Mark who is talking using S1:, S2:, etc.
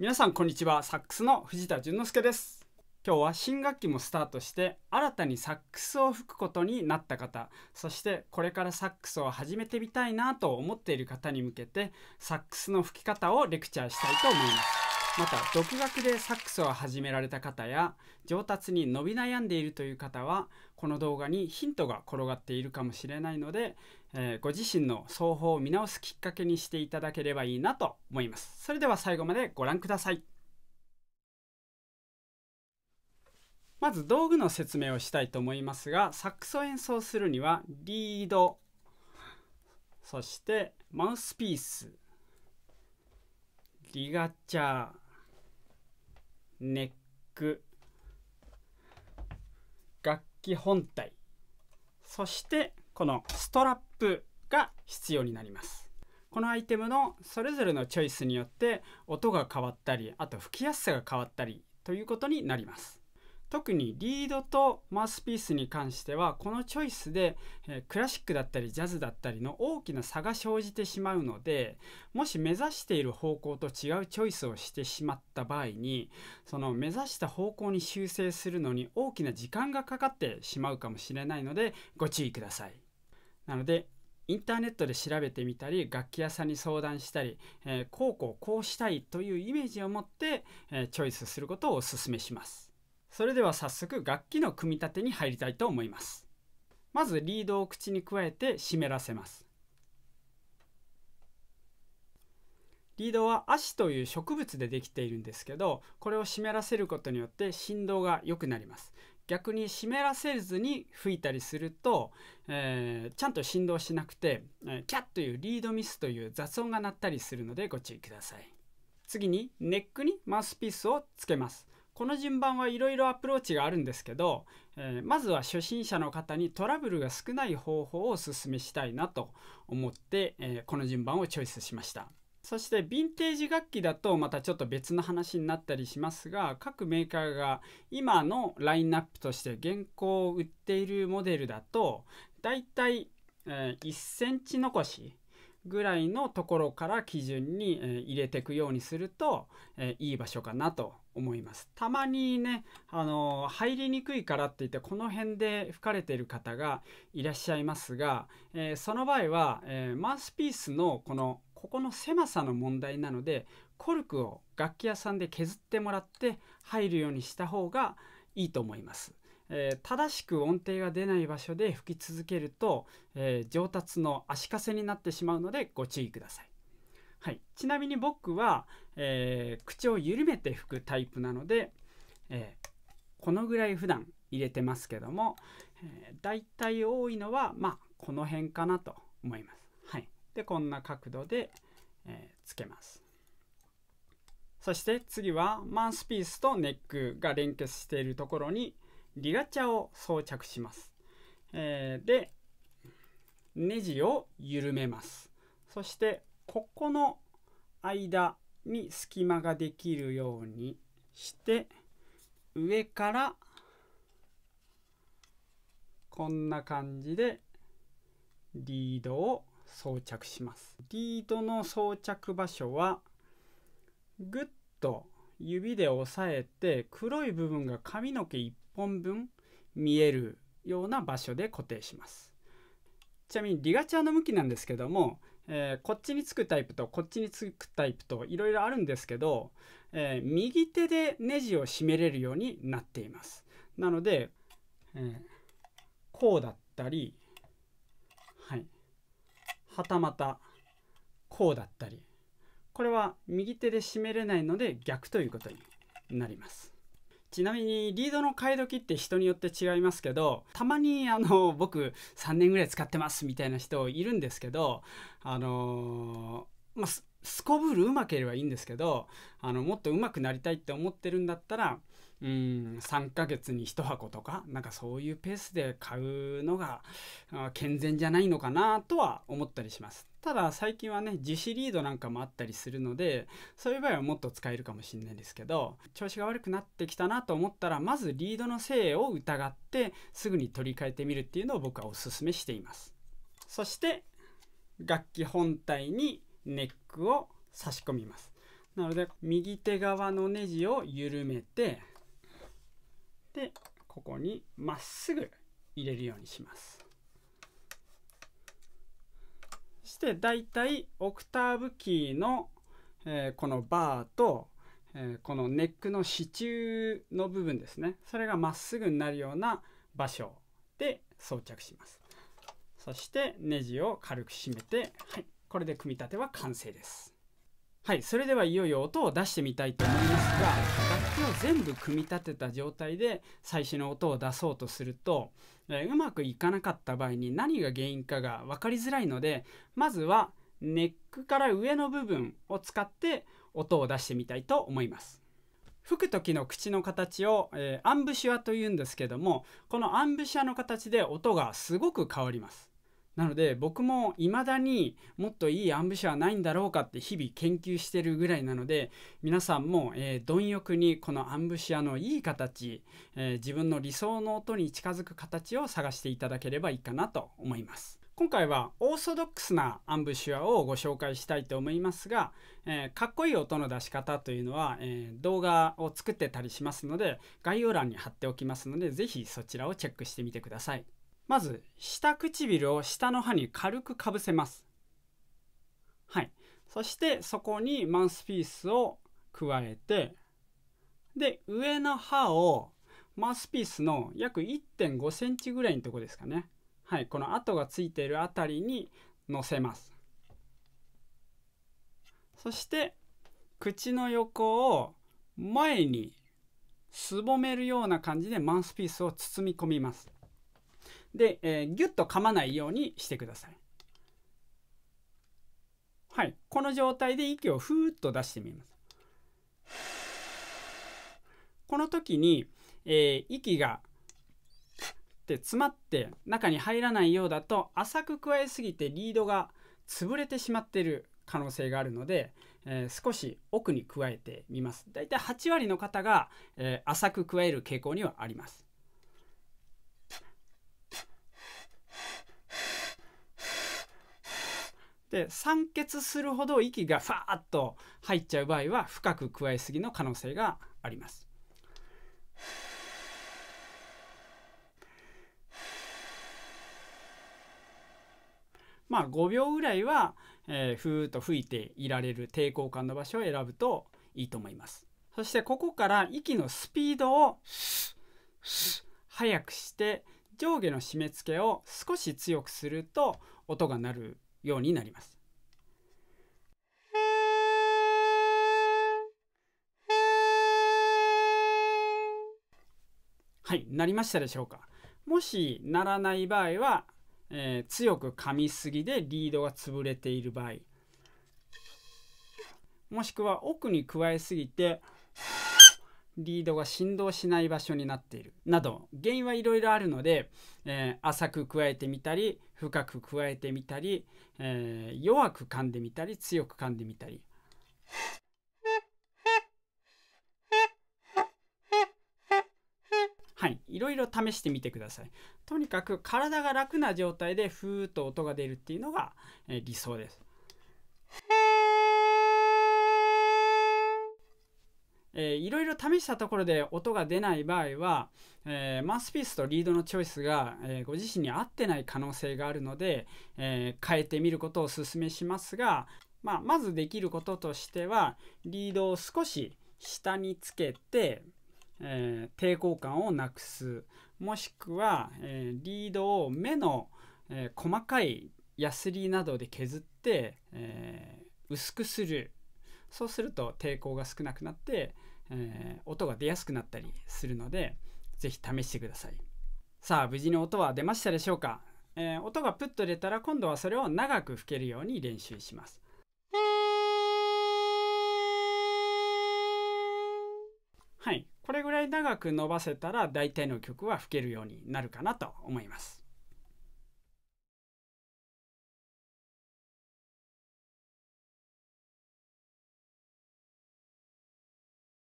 S1: 皆さんこんにちはサックスの藤田淳之介です今日は新学期もスタートして新たにサックスを吹くことになった方そしてこれからサックスを始めてみたいなと思っている方に向けてサックスの吹き方をレクチャーしたいと思いますまた独学でサックスを始められた方や上達に伸び悩んでいるという方はこの動画にヒントが転がっているかもしれないのでえー、ご自身の奏法を見直すきっかけにしていただければいいなと思います。それでは最後までご覧ください。まず道具の説明をしたいと思いますが、サックスを演奏するにはリード、そしてマウスピース、リガチャー、ネック、楽器本体、そしてこのストラップが必要になりますこのアイテムのそれぞれのチョイスによって音が変わったりあと吹きやすさが変わったりということになります特にリードとマウスピースに関してはこのチョイスで、えクラシックだったりジャズだったりの大きな差が生じてしまうのでもし目指している方向と違うチョイスをしてしまった場合にその目指した方向に修正するのに大きな時間がかかってしまうかもしれないのでご注意ください。なのでインターネットで調べてみたり楽器屋さんに相談したり、えー、こうこうこうしたいというイメージを持って、えー、チョイスすることをお勧めしますそれでは早速楽器の組み立てに入りたいと思いますまずリードを口に加えて湿らせますリードは足という植物でできているんですけどこれを湿らせることによって振動が良くなります逆に湿らせずに吹いたりすると、えー、ちゃんと振動しなくて、えー、キャッというリードミスという雑音が鳴ったりするのでご注意ください次にネックにマウスピースをつけますこの順番はいろいろアプローチがあるんですけど、えー、まずは初心者の方にトラブルが少ない方法をおすすめしたいなと思って、えこの順番をチョイスしましたそしてヴィンテージ楽器だとまたちょっと別の話になったりしますが各メーカーが今のラインナップとして現行を売っているモデルだとだいたい1センチ残しぐらいのところから基準に入れていくようにするといい場所かなと思います。たまにね、あの入りにくいからって言ってこの辺で吹かれてる方がいらっしゃいますが、えー、その場合は、えー、マウスピースのこのここの狭さの問題なのでコルクを楽器屋さんで削ってもらって入るようにした方がいいと思います。えー、正しく音程が出ない場所で吹き続けると、えー、上達の足かせになってしまうのでご注意ください。はい、ちなみに僕は、えー、口を緩めて吹くタイプなので、えこのぐらい普段入れてますけども、えー、だいたい多いのはまあこの辺かなと思います。はい、でこんな角度で、えつけますそして次はマウスピースとネックが連結しているところにリガチャを装着します、えでネジを緩めますそしてここの間に隙間ができるようにして上からこんな感じでリードを装着しますリードの装着場所はグッと指で押さえて黒い部分が髪の毛1本分見えるような場所で固定しますちなみにリガチャーの向きなんですけども、えー、こっちにつくタイプとこっちにつくタイプといろいろあるんですけど、えー、右手でネジを締めれるようになっていますなので、えー、こうだったりはいはたまたこうだったりこれは右手で締めれないので逆ということになりますちなみにリードの替え時って人によって違いますけどたまにあの僕3年ぐらい使ってますみたいな人いるんですけどあのまあすこぶるうまければいいんですけどあのもっとうまくなりたいって思ってるんだったらうん3ヶ月に1箱とかなんかそういうペースで買うのが健全じゃないのかなとは思ったりしますただ最近はね樹脂リードなんかもあったりするのでそういう場合はもっと使えるかもしれないですけど調子が悪くなってきたなと思ったらまずリードの性を疑ってすぐに取り替えてみるっていうのを僕はおすすめしていますそして楽器本体にネックを差し込みますなので右手側のネジを緩めてでここにまっすぐ入れるようにしますそしてだいたいオクターブキーの、えー、このバーと、えー、このネックの支柱の部分ですねそれがまっすぐになるような場所で装着しますそしてネジを軽く締めて、はい、これで組み立ては完成ですはいそれではいよいよ音を出してみたいと思いますが楽器を全部組み立てた状態で最初の音を出そうとすると、えー、うまくいかなかった場合に何が原因かが分かりづらいのでまずはネックから上の部分を使って音を出してみたいと思います。吹く時の口の形を、えー、アンブシュアというんですけどもこのアンブシュアの形で音がすごく変わります。なので僕も未だにもっといいアンブシはないんだろうかって日々研究してるぐらいなので皆さんも、えー、貪欲にこのアンブシアのいい形、えー、自分の理想の音に近づく形を探していただければいいかなと思います。今回はオーソドックスなアンブシュアをご紹介したいと思いますが、えー、かっこいい音の出し方というのは、えー、動画を作ってたりしますので概要欄に貼っておきますので是非そちらをチェックしてみてください。まず下唇を下の歯に軽くかぶせます。はい。そしてそこにマウスピースを加えて、で、上の歯をマウスピースの約1.5センチぐらいのとこですかね。はい。この跡がついているあたりに乗せます。そして口の横を前にすぼめるような感じでマウスピースを包み込みます。で、えー、ギュッと噛まないようにしてください。はい、この状態で息をふーっと出してみます。この時に、えー、息がで詰まって中に入らないようだと浅く加えすぎてリードが潰れてしまっている可能性があるので、えー、少し奥に加えてみます。だいたい8割の方が、えー、浅く加える傾向にはあります。で酸欠するほど息がファーッと入っちゃう場合は深く加えすぎの可能性があります。まあ5秒ぐらいは、えー、ふーっと吹いていられる抵抗感の場所を選ぶといいと思います。そしてここから息のスピードを速くして上下の締め付けを少し強くすると音が鳴るようになります。はい、なりましたでしょうか。もしならない場合は、えー、強く噛みすぎでリードが潰れている場合、もしくは奥に加えすぎて、リードが振動しない場所になっているなど原因はいろいろあるので、えー、浅く加えてみたり深く加えてみたり、えー、弱く噛んでみたり強く噛んでみたり。はい、いろいろ試してみてください。とにかく体が楽な状態でふーっと音が出るっていうのが、えー、理想です。えー、いろいろ試したところで音が出ない場合は、えー、マウスピースとリードのチョイスが、えー、ご自身に合ってない可能性があるので、えー、変えてみることをお勧めしますが、まあ、まずできることとしてはリードを少し下につけて、え抵抗感をなくすもしくは、えリードを目の、え細かいヤスリなどで削って、え薄くするそうすると抵抗が少なくなって、えー、音が出やすくなったりするのでぜひ試してくださいさあ無事に音は出ましたでしょうか、えー、音がプッと出たら今度はそれを長く吹けるように練習しますはいこれぐらい長く伸ばせたら大体の曲は吹けるようになるかなと思います